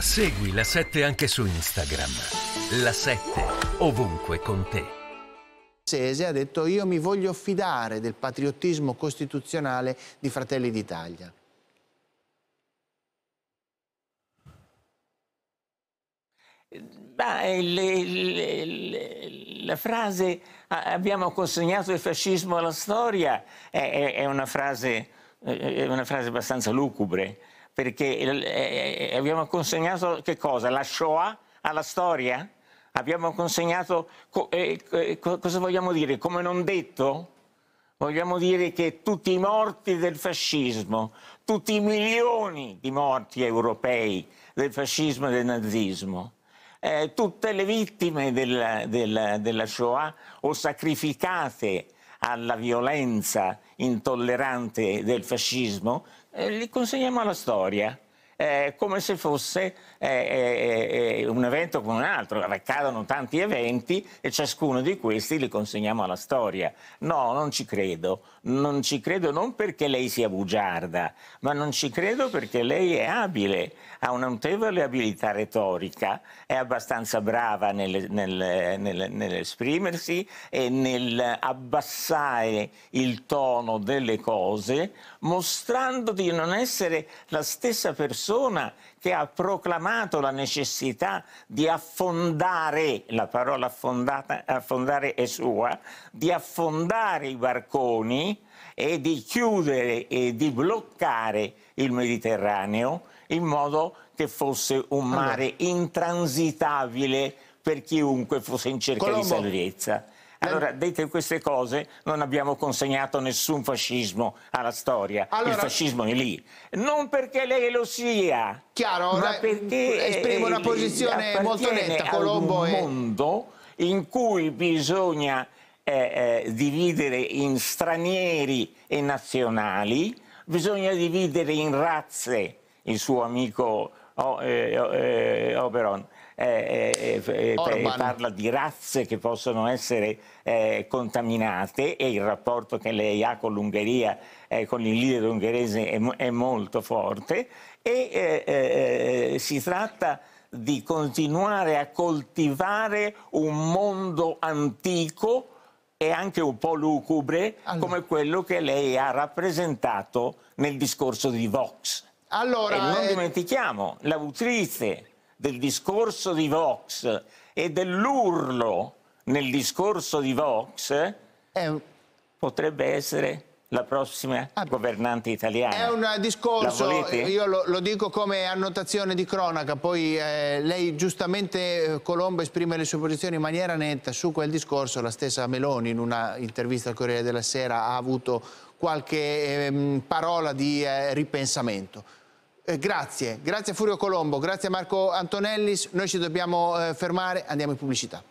Segui la 7 anche su Instagram. La 7 ovunque con te. Ha detto io mi voglio fidare del patriottismo costituzionale di Fratelli d'Italia. Beh, le, le, le, la frase abbiamo consegnato il fascismo alla storia è, è, è, una, frase, è una, frase, abbastanza lucubre perché eh, eh, abbiamo consegnato che cosa? La Shoah alla storia? Abbiamo consegnato, eh, cosa vogliamo dire? Come non detto? Vogliamo dire che tutti i morti del fascismo, tutti i milioni di morti europei del fascismo e del nazismo, eh, tutte le vittime della, della, della Shoah o sacrificate alla violenza intollerante del fascismo, eh, li consegniamo alla storia eh, come se fosse eh, un evento come un altro. Accadono tanti eventi e ciascuno di questi li consegniamo alla storia. No, non ci credo. Non ci credo non perché lei sia bugiarda, ma non ci credo perché lei è abile, ha una notevole abilità retorica, è abbastanza brava nel, nel, nel, nell'esprimersi e nel abbassare il tono delle cose, mostrando di non essere la stessa persona persona che ha proclamato la necessità di affondare, la parola affondata, affondare è sua, di affondare i barconi e di chiudere e di bloccare il Mediterraneo in modo che fosse un mare allora. intransitabile per chiunque fosse in cerca Colombo. di salvezza. Allora, dette queste cose, non abbiamo consegnato nessun fascismo alla storia. Allora, Il fascismo è lì. Non perché lei lo sia, chiaro, ma perché esprimo una posizione molto netta, Colombo. È un mondo in cui bisogna eh, eh, dividere in stranieri e nazionali, bisogna dividere in razze, il suo amico oh, eh, oh, eh, Oberon eh, eh, eh parla di razze che possono essere eh, contaminate e il rapporto che lei ha con l'Ungheria, eh, con il leader ungherese è, è molto forte e si tratta di continuare a coltivare un mondo antico e anche un po' lucubre allora. come quello che lei ha rappresentato nel discorso di Vox. Allora, e non eh... dimentichiamo l'autrice del discorso di Vox e dell'urlo nel discorso di Vox un... potrebbe essere la prossima ah, governante italiana. È un discorso, io lo, lo, dico come annotazione di cronaca, poi eh, lei giustamente, eh, Colombo, esprime le sue posizioni in maniera netta su quel discorso, la stessa Meloni in una intervista al Corriere della Sera ha avuto qualche ehm, parola di eh, ripensamento. Eh, grazie, grazie a Furio Colombo, grazie a Marco Antonellis, noi ci dobbiamo eh, fermare, andiamo in pubblicità.